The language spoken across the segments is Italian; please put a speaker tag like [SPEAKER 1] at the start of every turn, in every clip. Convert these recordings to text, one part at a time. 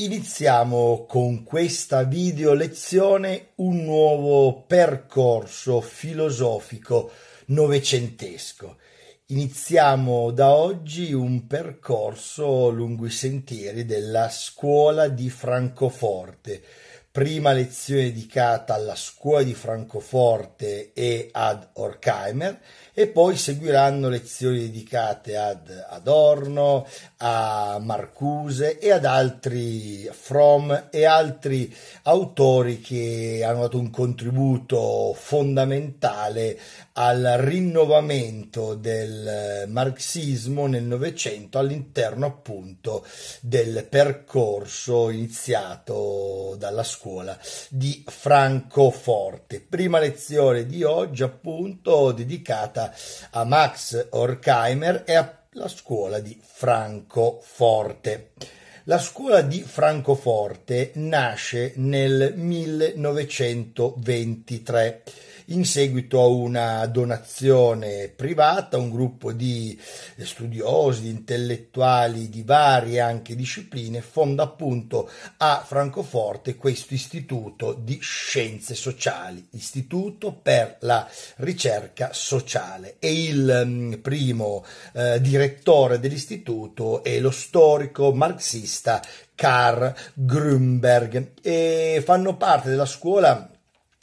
[SPEAKER 1] Iniziamo con questa video lezione un nuovo percorso filosofico novecentesco. Iniziamo da oggi un percorso lungo i sentieri della scuola di Francoforte. Prima lezione dedicata alla scuola di Francoforte e ad Horkheimer e poi seguiranno lezioni dedicate ad Adorno, a Marcuse e ad altri Fromm e altri autori che hanno dato un contributo fondamentale al rinnovamento del marxismo nel Novecento all'interno appunto del percorso iniziato dalla scuola di Francoforte. Prima lezione di oggi appunto dedicata a Max Horkheimer e alla scuola di Francoforte. La scuola di Francoforte nasce nel 1923 in seguito a una donazione privata, un gruppo di studiosi, di intellettuali di varie anche discipline fonda appunto a Francoforte questo istituto di scienze sociali, istituto per la ricerca sociale e il mm, primo eh, direttore dell'istituto è lo storico marxista Karl Grünberg e fanno parte della scuola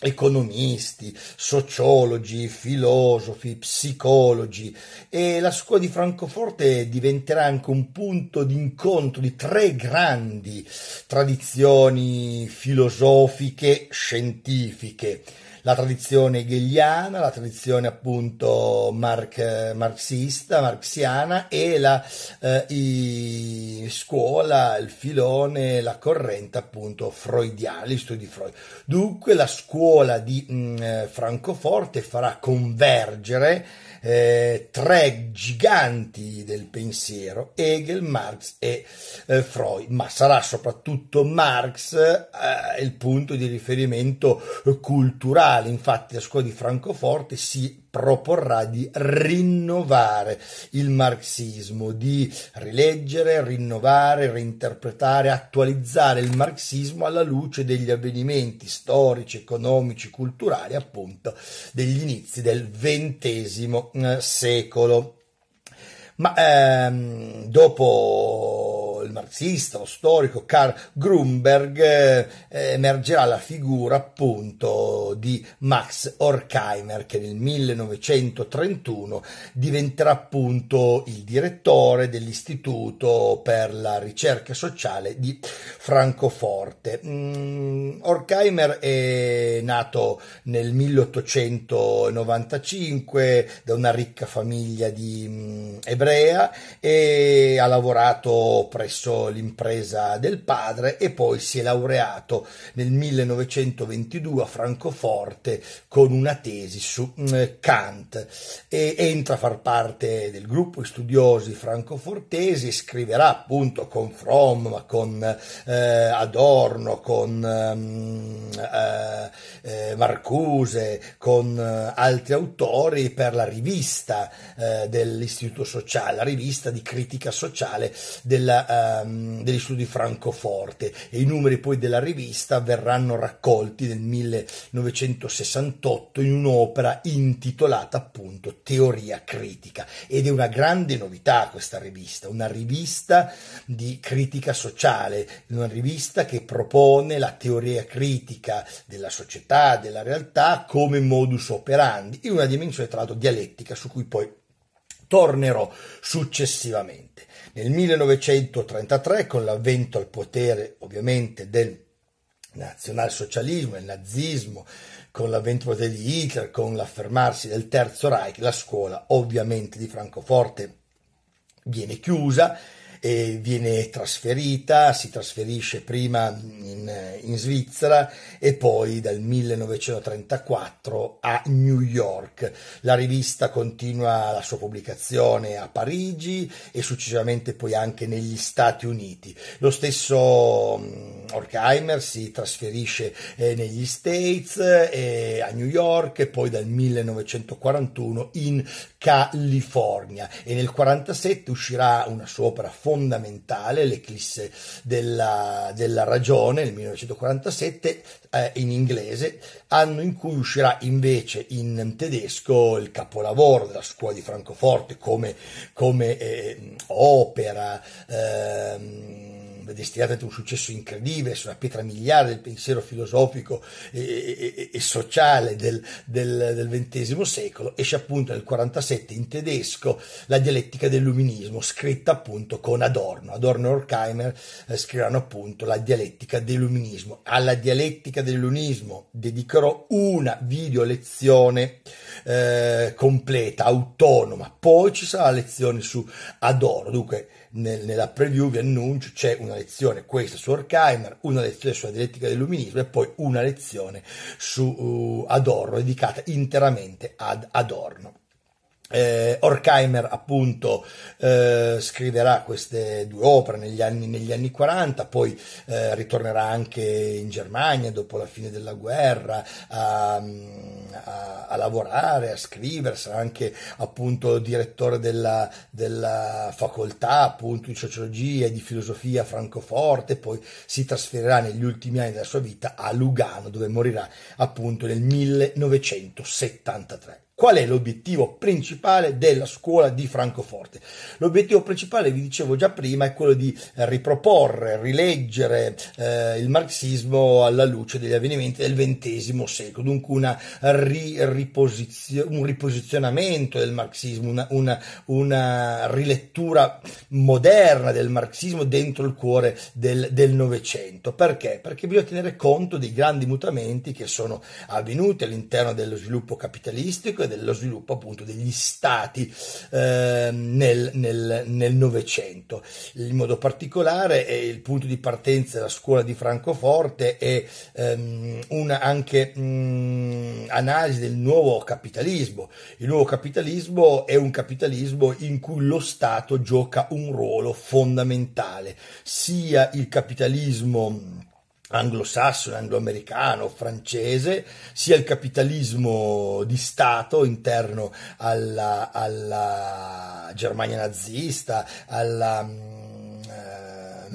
[SPEAKER 1] economisti, sociologi, filosofi, psicologi e la scuola di Francoforte diventerà anche un punto d'incontro di tre grandi tradizioni filosofiche, scientifiche, la tradizione hegeliana, la tradizione appunto marx, marxista, marxiana e la eh, i, scuola, il filone, la corrente appunto freudiana, gli studi Freud. Dunque la scuola di mh, mm, Francoforte farà convergere eh, tre giganti del pensiero, Hegel, Marx e eh, Freud, ma sarà soprattutto Marx eh, il punto di riferimento culturale. Infatti la scuola di Francoforte si proporrà di rinnovare il marxismo, di rileggere, rinnovare, reinterpretare, attualizzare il marxismo alla luce degli avvenimenti storici, economici, culturali, appunto, degli inizi del XX eh, secolo. Ma ehm, dopo marxista lo storico Karl Grunberg eh, emergerà la figura appunto di Max Horkheimer che nel 1931 diventerà appunto il direttore dell'Istituto per la ricerca sociale di Francoforte. Mm, Horkheimer è nato nel 1895 da una ricca famiglia di, mm, ebrea e ha lavorato presso presso l'impresa del padre e poi si è laureato nel 1922 a Francoforte con una tesi su mm, Kant e entra a far parte del gruppo di studiosi francofortesi e scriverà appunto con Fromm, con eh, Adorno, con mm, eh, eh, Marcuse, con eh, altri autori per la rivista eh, dell'Istituto Sociale, la rivista di critica sociale della eh, um, studi di Francoforte e i numeri poi della rivista verranno raccolti nel 1968 in un'opera intitolata appunto Teoria Critica ed è una grande novità questa rivista, una rivista di critica sociale, una rivista che propone la teoria critica della società, della realtà come modus operandi in una dimensione tra l'altro dialettica su cui poi tornerò successivamente. Nel 1933, con l'avvento al potere ovviamente del nazionalsocialismo, il nazismo, con l'avvento di Hitler, con l'affermarsi del Terzo Reich, la scuola ovviamente di Francoforte viene chiusa e viene trasferita, si trasferisce prima in, in, Svizzera e poi dal 1934 a New York. La rivista continua la sua pubblicazione a Parigi e successivamente poi anche negli Stati Uniti. Lo stesso mm, Horkheimer si trasferisce eh, negli States, eh, a New York e poi dal 1941 in California e nel 1947 uscirà una sua opera fondamentale fondamentale, l'eclisse della, della ragione, nel 1947, eh, in inglese, anno in cui uscirà invece in tedesco il capolavoro della scuola di Francoforte come, come eh, opera. Ehm, destinata ad un successo incredibile, è una pietra miliare del pensiero filosofico e, e, e sociale del, del, del, XX secolo, esce appunto nel 1947 in tedesco La dialettica dell'illuminismo, scritta appunto con Adorno. Adorno e Horkheimer eh, scriveranno appunto La dialettica dell'illuminismo. Alla dialettica dell'illuminismo dedicherò una video lezione eh, completa, autonoma, poi ci sarà la lezione su Adorno. Dunque, nel, nella preview vi annuncio c'è una lezione questa su Horkheimer, una lezione sulla dialettica dell'illuminismo e poi una lezione su uh, Adorno dedicata interamente ad Adorno. Eh, Horkheimer appunto eh, scriverà queste due opere negli anni, negli anni 40, poi eh, ritornerà anche in Germania dopo la fine della guerra a, a, a lavorare, a scrivere, sarà anche appunto direttore della, della, facoltà appunto di sociologia e di filosofia a Francoforte, poi si trasferirà negli ultimi anni della sua vita a Lugano dove morirà appunto nel 1973. Qual è l'obiettivo principale della scuola di Francoforte? L'obiettivo principale, vi dicevo già prima, è quello di eh, riproporre, rileggere eh, il marxismo alla luce degli avvenimenti del XX secolo, dunque ri, riposizio, un riposizionamento del marxismo, una, una, una, rilettura moderna del marxismo dentro il cuore del Novecento. Perché? Perché bisogna tenere conto dei grandi mutamenti che sono avvenuti all'interno dello sviluppo capitalistico cultura dello sviluppo appunto degli stati eh, nel, Novecento. In modo particolare eh, il punto di partenza della scuola di Francoforte è ehm, una anche mh, mm, analisi del nuovo capitalismo. Il nuovo capitalismo è un capitalismo in cui lo Stato gioca un ruolo fondamentale, sia il capitalismo anglosassone, angloamericano, francese, sia il capitalismo di Stato interno alla, alla Germania nazista, alla mm,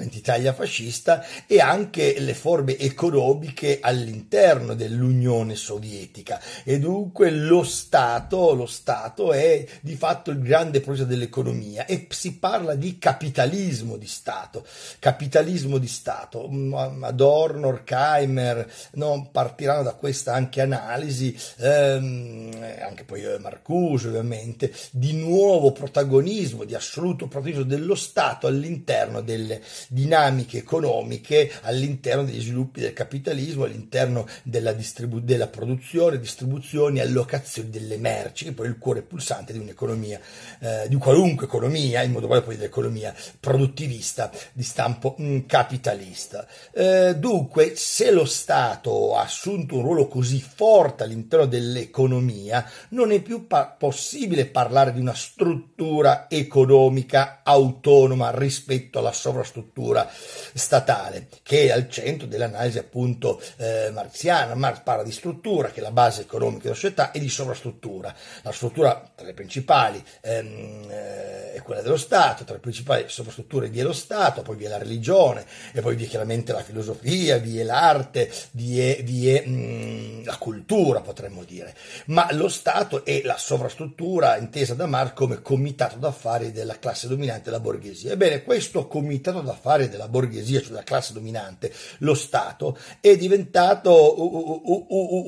[SPEAKER 1] d'Italia fascista e anche le forme economiche all'interno dell'Unione Sovietica e dunque lo Stato, lo Stato è di fatto il grande progetto dell'economia e si parla di capitalismo di Stato, capitalismo di Stato, mm, Adorno, Horkheimer no? partiranno da questa anche analisi, ehm, anche poi eh, Marcuse ovviamente, di nuovo protagonismo, di assoluto protagonismo dello Stato all'interno delle, dinamiche economiche all'interno degli sviluppi del capitalismo, all'interno della, distribu- della produzione, distribuzione e allocazione delle merci, che poi è il cuore pulsante di un'economia, eh, di qualunque economia, in modo quale poi dell'economia produttivista di stampo mh, mm, capitalista. Eh, dunque, se lo Stato ha assunto un ruolo così forte all'interno dell'economia, non è più pa- possibile parlare di una struttura economica autonoma rispetto alla sovrastruttura struttura statale, che è al centro dell'analisi appunto eh, marziana. Marx parla di struttura, che è la base economica della società, e di sovrastruttura. La struttura tra le principali ehm, eh, è quella dello Stato, tra le principali sovrastrutture vi è lo Stato, poi vi è la religione, e poi vi è chiaramente la filosofia, vi è l'arte, vi è, vi è mh, mm, la cultura, potremmo dire. Ma lo Stato è la sovrastruttura intesa da Marx come comitato d'affari della classe dominante, la borghesia. Ebbene, questo comitato d'affari affari della borghesia, cioè della classe dominante, lo Stato, è diventato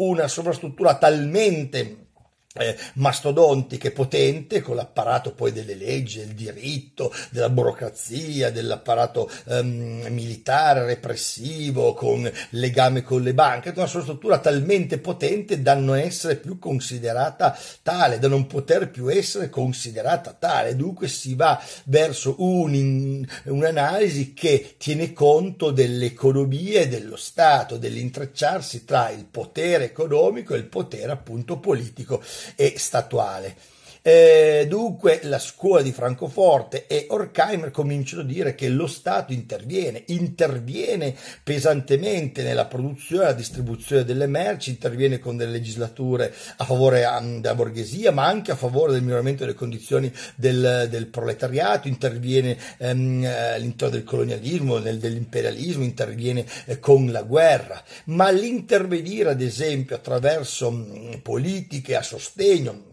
[SPEAKER 1] una sovrastruttura talmente eh, mastodontiche potente con l'apparato poi delle leggi, del diritto, della burocrazia, dell'apparato ehm, militare repressivo con legame con le banche, una sua struttura talmente potente da non essere più considerata tale, da non poter più essere considerata tale, dunque si va verso un, un'analisi che tiene conto dell'economia e dello Stato, dell'intrecciarsi tra il potere economico e il potere appunto politico e statuale. Eh, dunque la scuola di Francoforte e Horkheimer cominciano a dire che lo Stato interviene, interviene pesantemente nella produzione e nella distribuzione delle merci, interviene con delle legislature a favore mm, della borghesia, ma anche a favore del miglioramento delle condizioni del, del proletariato, interviene um, all'interno del colonialismo, del, dell'imperialismo, interviene eh, con la guerra, ma l'intervenire ad esempio attraverso mh, mm, politiche a sostegno,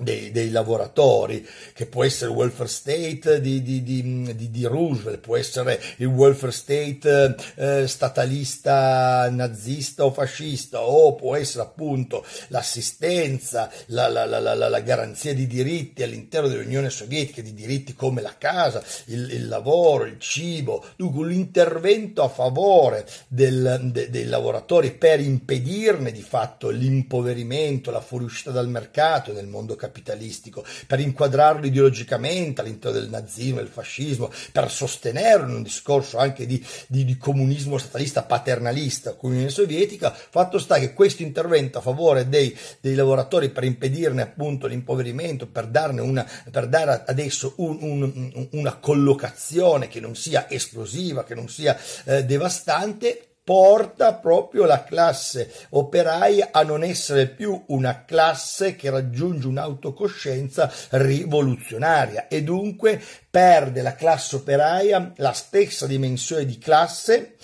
[SPEAKER 1] dei, dei, lavoratori, che può essere il welfare state di, di, di, di Roosevelt, può essere il welfare state eh, statalista nazista o fascista, o può essere appunto l'assistenza, la, la, la, la garanzia di diritti all'interno dell'Unione Sovietica, di diritti come la casa, il, il lavoro, il cibo, dunque l'intervento a favore del, de, dei lavoratori per impedirne di fatto l'impoverimento, la fuoriuscita dal mercato nel mondo capitalista capitalistico, per inquadrarlo ideologicamente all'interno del nazismo, e del fascismo, per sostenerlo in un discorso anche di, di, di comunismo statalista paternalista con l'Unione Sovietica, fatto sta che questo intervento a favore dei, dei lavoratori per impedirne appunto l'impoverimento, per, darne una, per dare adesso un, un, una collocazione che non sia esplosiva, che non sia eh, devastante, porta proprio la classe operaia a non essere più una classe che raggiunge un'autocoscienza rivoluzionaria e dunque perde la classe operaia la stessa dimensione di classe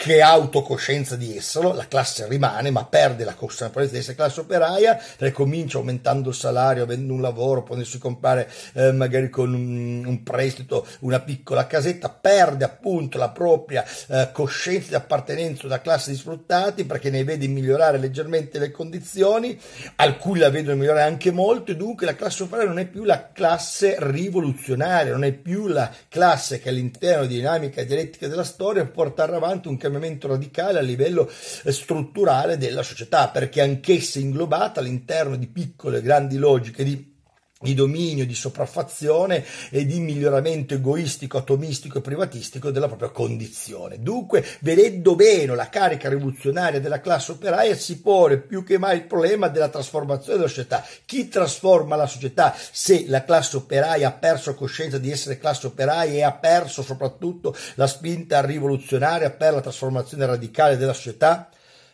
[SPEAKER 1] che ha autocoscienza di esserlo, la classe rimane ma perde la consapevolezza di essere classe operaia, ricomincia aumentando il salario, avendo un lavoro, potendosi comprare eh, magari con un, un, prestito una piccola casetta, perde appunto la propria eh, coscienza di appartenenza da classe di sfruttati perché ne vede migliorare leggermente le condizioni, alcuni la vedono migliorare anche molto e dunque la classe operaia non è più la classe rivoluzionaria, non è più la classe che all'interno di dinamica dialettica della storia può portare avanti un cambiamento cambiamento radicale a livello eh, strutturale della società, perché anch'essa inglobata all'interno di piccole e grandi logiche di di dominio, di sopraffazione e di miglioramento egoistico, atomistico e privatistico della propria condizione. Dunque, vedendo bene la carica rivoluzionaria della classe operaia, si pone più che mai il problema della trasformazione della società. Chi trasforma la società? Se la classe operaia ha perso coscienza di essere classe operaia e ha perso soprattutto la spinta rivoluzionaria per la trasformazione radicale della società?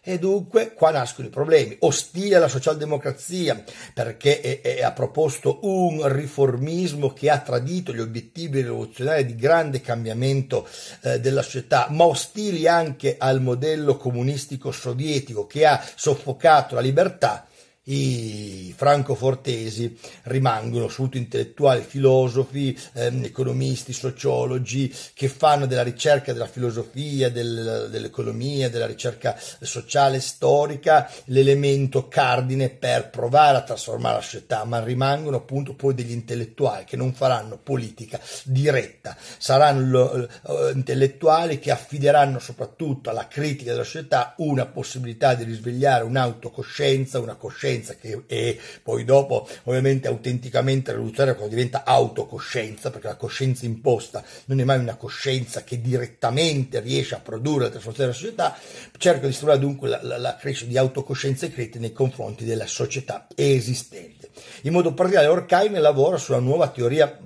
[SPEAKER 1] E dunque qua nascono i problemi. Ostile alla socialdemocrazia perché è, è, ha proposto un riformismo che ha tradito gli obiettivi rivoluzionari di grande cambiamento eh, della società, ma ostili anche al modello comunistico sovietico che ha soffocato la libertà i francofortesi rimangono soprattutto intellettuali, filosofi, ehm, economisti, sociologi che fanno della ricerca della filosofia, del, dell'economia, della ricerca sociale, storica, l'elemento cardine per provare a trasformare la società, ma rimangono appunto poi degli intellettuali che non faranno politica diretta, saranno eh, intellettuali che affideranno soprattutto alla critica della società una possibilità di risvegliare un'autocoscienza, una coscienza coscienza, che è poi dopo ovviamente autenticamente rivoluzionaria quando diventa autocoscienza, perché la coscienza imposta non è mai una coscienza che direttamente riesce a produrre la trasformazione della società, cerca di stimolare dunque la, la, la crescita di autocoscienza e critica nei confronti della società esistente. In modo particolare Horkheimer lavora sulla nuova teoria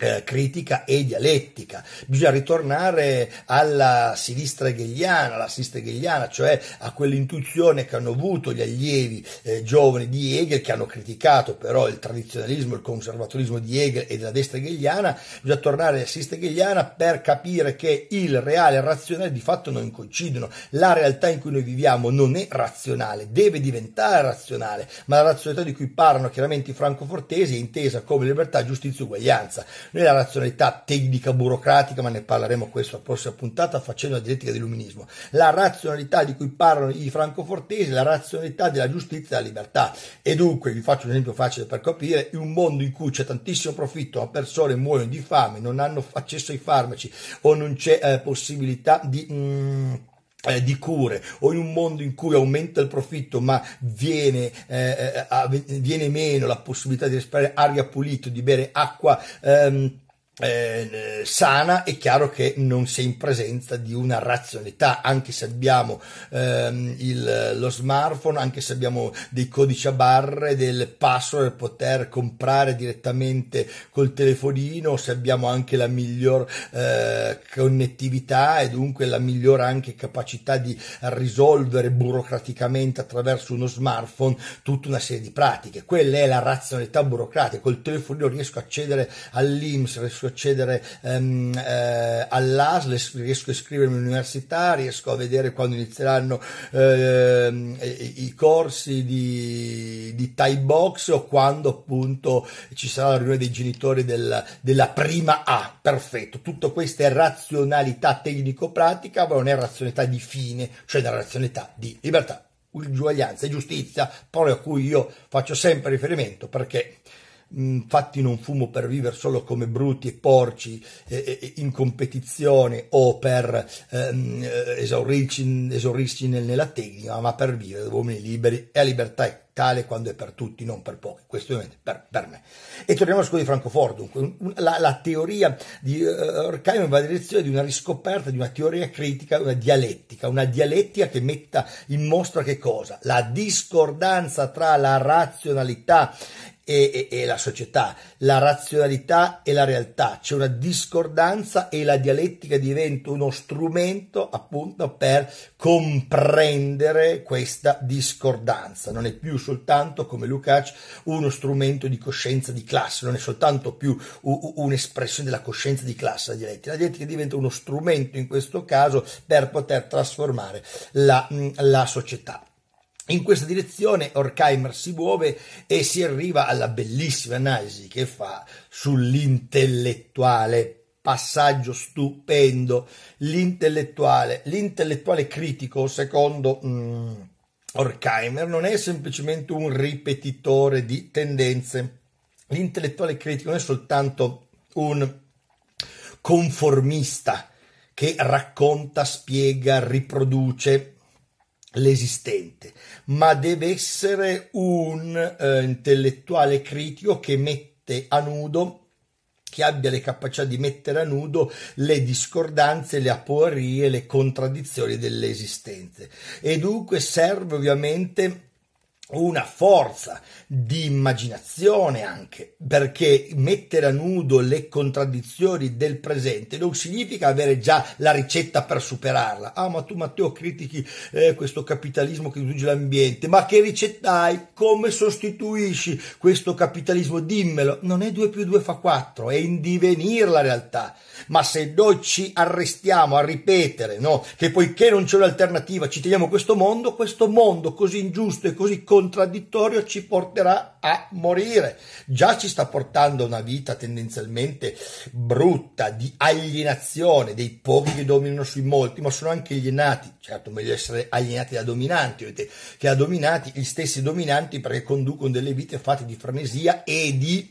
[SPEAKER 1] eh, critica e dialettica. Bisogna ritornare alla sinistra hegeliana, alla sinistra hegeliana, cioè a quell'intuizione che hanno avuto gli allievi eh, giovani di Hegel che hanno criticato però il tradizionalismo, il conservatorismo di Hegel e della destra hegeliana. Bisogna tornare alla sinistra hegeliana per capire che il reale e il razionale di fatto non coincidono. La realtà in cui noi viviamo non è razionale, deve diventare razionale, ma la razionalità di cui parlano chiaramente i francofortesi è intesa come libertà, giustizia e uguaglianza nella razionalità tecnica burocratica, ma ne parleremo questo la prossima puntata facendo la dialettica dell'illuminismo, la razionalità di cui parlano i francofortesi, la razionalità della giustizia e della libertà. E dunque vi faccio un esempio facile per capire, in un mondo in cui c'è tantissimo profitto, ma persone muoiono di fame, non hanno accesso ai farmaci o non c'è eh, possibilità di... Mm, eh, di cure o in un mondo in cui aumenta il profitto ma viene, eh, eh viene meno la possibilità di respirare aria pulita, di bere acqua ehm, eh, sana è chiaro che non si è in presenza di una razionalità anche se abbiamo ehm, il, lo smartphone anche se abbiamo dei codici a barre del password per poter comprare direttamente col telefonino se abbiamo anche la miglior eh, connettività e dunque la migliore anche capacità di risolvere burocraticamente attraverso uno smartphone tutta una serie di pratiche quella è la razionalità burocratica col telefonino riesco a accedere all'IMS riesco accedere ehm, eh, all'ASL, riesco a iscrivermi all'università, riesco a vedere quando inizieranno ehm, i corsi di, di Thai box o quando appunto ci sarà la riunione dei genitori della, della prima A. Perfetto, tutto questo è razionalità tecnico-pratica, ma non è razionalità di fine, cioè la razionalità di libertà uguaglianza e giustizia, parole a cui io faccio sempre riferimento perché infatti non fumo per vivere solo come brutti e porci eh, in competizione o per ehm, eh, esaurirci, esaurirci nella tecnica, ma per vivere uomini liberi e a libertà tale quando è per tutti, non per pochi, questo ovviamente per, per me. E torniamo alla scuola di Francoforte, dunque, la, la, teoria di uh, eh, Horkheimer va nella direzione di una riscoperta di una teoria critica, una dialettica, una dialettica che metta in mostra che cosa? La discordanza tra la razionalità e, e, e, la società, la razionalità e la realtà, c'è una discordanza e la dialettica diventa uno strumento appunto per comprendere questa discordanza. Non è più soltanto, come Lukács, uno strumento di coscienza di classe, non è soltanto più un'espressione della coscienza di classe la dialettica. La dialettica diventa uno strumento in questo caso per poter trasformare la, la società. In questa direzione Horkheimer si muove e si arriva alla bellissima analisi che fa sull'intellettuale passaggio stupendo, l'intellettuale, l'intellettuale critico, secondo mm, Orkheimer, non è semplicemente un ripetitore di tendenze, l'intellettuale critico non è soltanto un conformista che racconta, spiega, riproduce l'esistente, ma deve essere un eh, intellettuale critico che mette a nudo che abbia le capacità di mettere a nudo le discordanze, le aporie, le contraddizioni delle esistenze. E dunque serve ovviamente una forza di immaginazione anche, perché mettere a nudo le contraddizioni del presente non significa avere già la ricetta per superarla. Ah, ma tu Matteo critichi eh, questo capitalismo che distrugge l'ambiente, ma che ricetta hai? Come sostituisci questo capitalismo? Dimmelo, non è 2 più 2 fa 4, è in divenire la realtà. Ma se noi ci arrestiamo a ripetere, no, che poiché non c'è un'alternativa, ci teniamo questo mondo, questo mondo così ingiusto e così contraddittorio ci porterà a morire. Già ci sta portando una vita tendenzialmente brutta, di alienazione, dei pochi che dominano sui molti, ma sono anche alienati. Certo, meglio essere alienati da dominanti che da dominanti, gli stessi dominanti perché conducono delle vite fatte di frenesia e di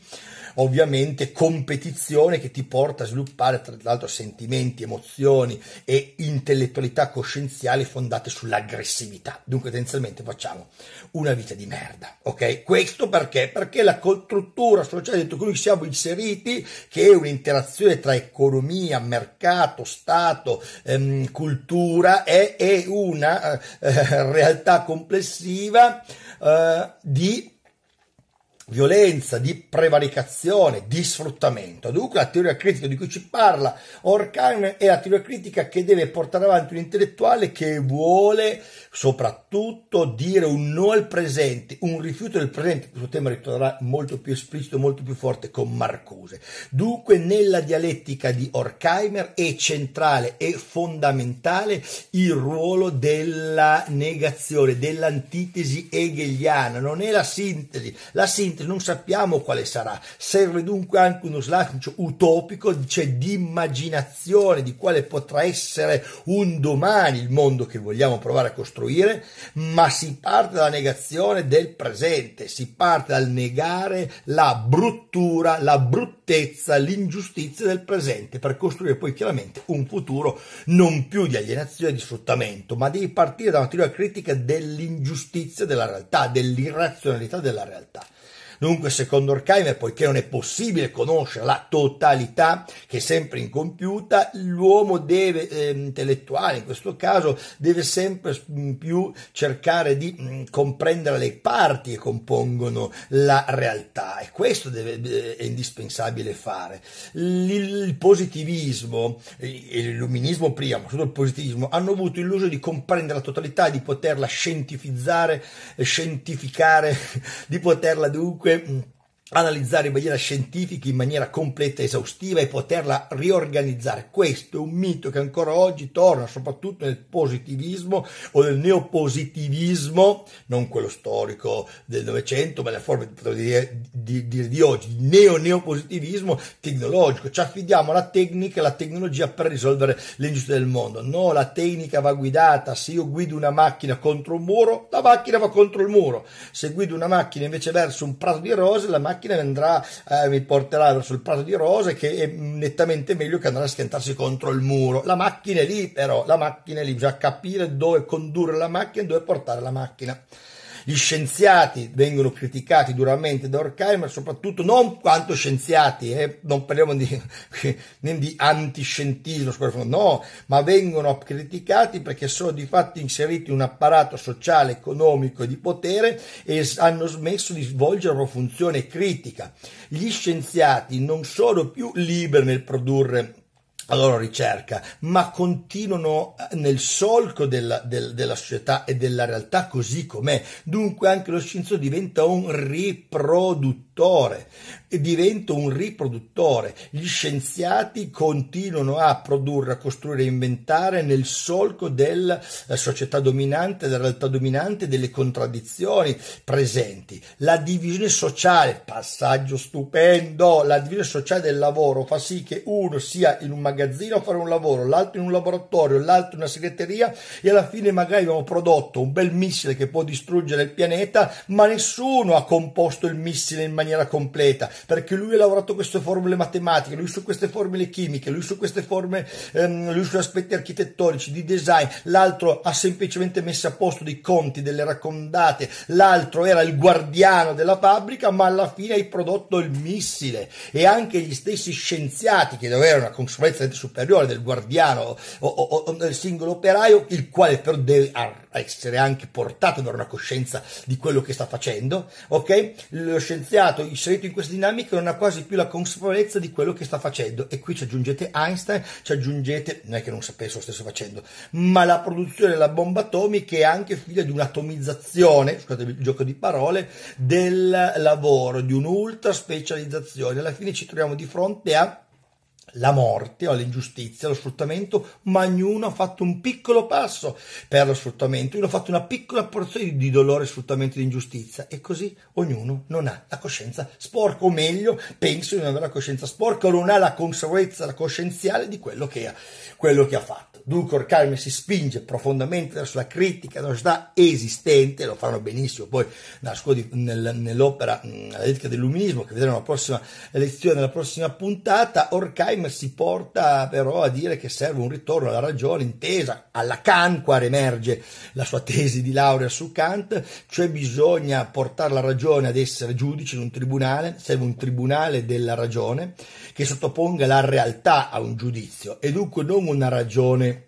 [SPEAKER 1] ovviamente competizione che ti porta a sviluppare tra l'altro sentimenti, emozioni e intellettualità coscienziali fondate sull'aggressività. Dunque tendenzialmente facciamo una vita di merda, ok? Questo perché? Perché la struttura sociale dentro cui siamo inseriti, che è un'interazione tra economia, mercato, Stato, ehm, cultura, è, è una eh, eh realtà complessiva eh, di violenza, di prevaricazione, di sfruttamento. Dunque la teoria critica di cui ci parla Orkan è la teoria critica che deve portare avanti un intellettuale che vuole soprattutto dire un no al presente, un rifiuto del presente. Questo tema ritornerà molto più esplicito, molto più forte con Marcuse. Dunque nella dialettica di Horkheimer è centrale e fondamentale il ruolo della negazione, dell'antitesi hegeliana. Non è la sintesi, la sintesi mentre non sappiamo quale sarà. Serve dunque anche uno slancio utopico, cioè di immaginazione di quale potrà essere un domani il mondo che vogliamo provare a costruire, ma si parte dalla negazione del presente, si parte dal negare la bruttura, la bruttezza, l'ingiustizia del presente per costruire poi chiaramente un futuro non più di alienazione e di sfruttamento, ma devi partire da una teoria critica dell'ingiustizia della realtà, dell'irrazionalità della realtà. Dunque, secondo Horkheimer, poiché non è possibile conoscere la totalità che è sempre incompiuta, l'uomo deve, eh, intellettuale in questo caso, deve sempre mm, più cercare di mh, mm, comprendere le parti che compongono la realtà e questo deve, eh, è indispensabile fare. Il positivismo eh, e l'illuminismo prima, ma soprattutto il positivismo, hanno avuto l'uso di comprendere la totalità, di poterla scientifizzare, eh, scientificare, di poterla dunque Bempen. analizzare in maniera scientifica, in maniera completa e esaustiva e poterla riorganizzare. Questo è un mito che ancora oggi torna, soprattutto nel positivismo o nel neopositivismo, non quello storico del Novecento, ma la forma di, di, di, di oggi, di neo-neopositivismo tecnologico. Ci affidiamo alla tecnica e alla tecnologia per risolvere le ingiustizie del mondo. No, la tecnica va guidata. Se io guido una macchina contro un muro, la macchina va contro il muro. Se guido una macchina invece verso un prato di rose, la macchina macchina e andrà, eh, mi porterà verso il prato di rose che è nettamente meglio che andare a schiantarsi contro il muro. La macchina è lì però, la macchina è lì, bisogna capire dove condurre la macchina e dove portare la macchina. Gli scienziati vengono criticati duramente da Horkheimer, soprattutto non quanto scienziati, eh, non parliamo di, di antiscientismo, no, ma vengono criticati perché sono di fatto inseriti in un apparato sociale, economico e di potere e hanno smesso di svolgere una funzione critica. Gli scienziati non sono più liberi nel produrre la loro ricerca, ma continuano eh, nel solco della, del, della società e della realtà così com'è. Dunque anche lo scienziato diventa un riproduttore riproduttore, divento un riproduttore. Gli scienziati continuano a produrre, a costruire, a inventare nel solco della eh, società dominante, della realtà dominante, delle contraddizioni presenti. La divisione sociale, passaggio stupendo, la divisione sociale del lavoro fa sì che uno sia in un magazzino a fare un lavoro, l'altro in un laboratorio, l'altro in una segreteria e alla fine magari abbiamo prodotto un bel missile che può distruggere il pianeta, ma nessuno ha composto il missile in maniera maniera completa, perché lui ha lavorato queste formule matematiche, lui su queste formule chimiche, lui su queste forme, ehm, lui su aspetti architettonici, di design, l'altro ha semplicemente messo a posto dei conti, delle raccontate, l'altro era il guardiano della fabbrica, ma alla fine hai prodotto il missile e anche gli stessi scienziati, che dovevano una consulenza superiore del guardiano o, o, o del singolo operaio, il quale però deve essere anche portato ad avere una coscienza di quello che sta facendo, ok? Lo scienziato stato inserito in questa dinamica non ha quasi più la consapevolezza di quello che sta facendo e qui ci aggiungete Einstein, ci aggiungete, non è che non sapesse lo stesso facendo, ma la produzione della bomba atomica è anche figlia di un'atomizzazione, scusatevi il gioco di parole, del lavoro, di un'ultra specializzazione. Alla fine ci troviamo di fronte a la morte o l'ingiustizia, lo sfruttamento, ma ognuno ha fatto un piccolo passo per lo sfruttamento, ognuno ha fatto una piccola porzione di dolore, sfruttamento e ingiustizia e così ognuno non ha la coscienza sporca, o meglio, penso di non avere la coscienza sporca, o non ha la consapevolezza la coscienziale di quello che, ha, quello che ha fatto. Dunque Orcarme si spinge profondamente verso la critica della società esistente, lo fanno benissimo poi di, nel, nell'opera La etica dell'illuminismo, che vedremo nella prossima lezione, nella prossima puntata, Orcarme Durkheim si porta però a dire che serve un ritorno alla ragione intesa alla Kant, qua emerge la sua tesi di laurea su Kant, cioè bisogna portare la ragione ad essere giudice in un tribunale, serve un tribunale della ragione che sottoponga la realtà a un giudizio e dunque non una ragione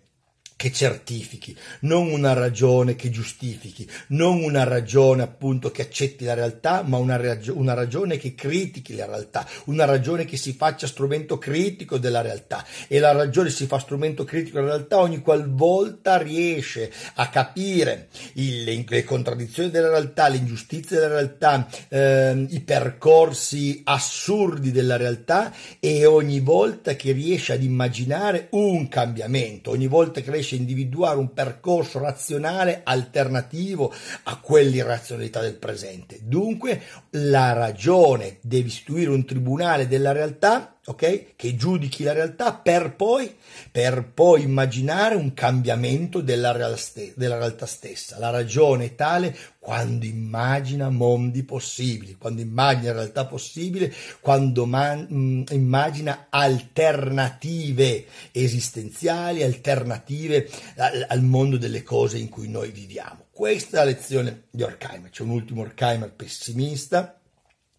[SPEAKER 1] che certifichi, non una ragione che giustifichi, non una ragione appunto che accetti la realtà, ma una, ragio- una, ragione che critichi la realtà, una ragione che si faccia strumento critico della realtà e la ragione si fa strumento critico della realtà ogni qualvolta riesce a capire il, le contraddizioni della realtà, le ingiustizie della realtà, ehm, i percorsi assurdi della realtà e ogni volta che riesce ad immaginare un cambiamento, ogni volta che riesce riesce a individuare un percorso razionale alternativo a quell'irrazionalità del presente. Dunque la ragione deve istituire un tribunale della realtà ok? Che giudichi la realtà per poi, per poi immaginare un cambiamento della, realste, della realtà stessa. La ragione è tale quando immagina mondi possibili, quando immagina realtà possibile, quando man, mm, immagina alternative esistenziali, alternative al, al mondo delle cose in cui noi viviamo. Questa è la lezione di Horkheimer. C'è un ultimo Horkheimer pessimista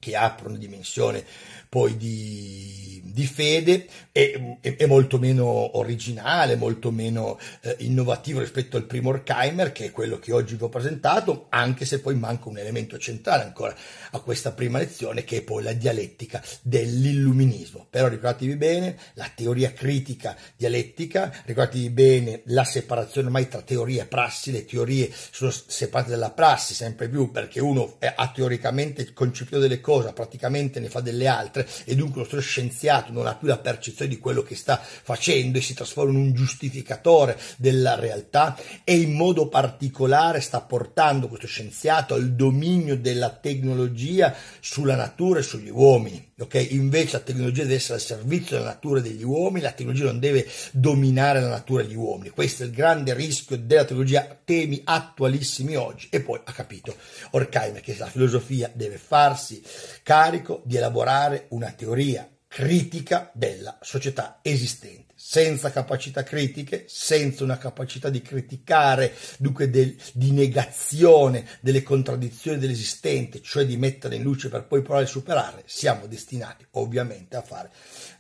[SPEAKER 1] che apre una dimensione poi di, di fede, è, è, è, molto meno originale, molto meno eh, innovativo rispetto al primo Orkheimer, che è quello che oggi vi ho presentato, anche se poi manca un elemento centrale ancora a questa prima lezione, che è poi la dialettica dell'illuminismo. Però ricordatevi bene la teoria critica dialettica, ricordatevi bene la separazione ormai tra teoria e prassi, le teorie sono separate dalla prassi sempre più, perché uno ha teoricamente concepito delle cose, cosa, praticamente ne fa delle altre e dunque lo stesso scienziato non ha più la percezione di quello che sta facendo e si trasforma in un giustificatore della realtà e in modo particolare sta portando questo scienziato al dominio della tecnologia sulla natura e sugli uomini. Okay? Invece la tecnologia deve essere al servizio della natura e degli uomini, la tecnologia non deve dominare la natura e gli uomini. Questo è il grande rischio della tecnologia, temi attualissimi oggi. E poi ha capito Orkheimer che la filosofia deve farsi carico di elaborare una teoria critica della società esistente. Senza capacità critiche, senza una capacità di criticare, dunque del, di negazione delle contraddizioni dell'esistente, cioè di mettere in luce per poi provare a superarle, siamo destinati ovviamente a fare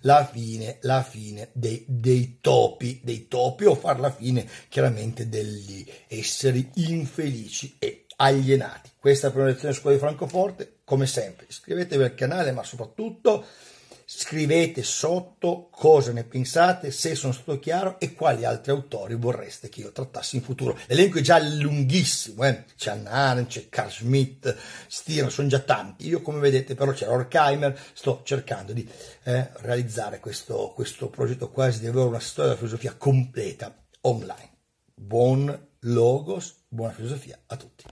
[SPEAKER 1] la fine, la fine dei, dei topi, dei topi o far la fine chiaramente degli esseri infelici e alienati. Questa è la prima lezione della scuola di Francoforte, come sempre iscrivetevi al canale ma soprattutto scrivete sotto cosa ne pensate, se sono stato chiaro e quali altri autori vorreste che io trattassi in futuro. L'elenco è già lunghissimo, eh? c'è Anna Arendt, c'è Carl Schmitt, Stier, sono già tanti. Io come vedete però c'è Horkheimer, sto cercando di eh, realizzare questo, questo progetto quasi di avere una storia della filosofia completa online. Buon logos, buona filosofia a tutti.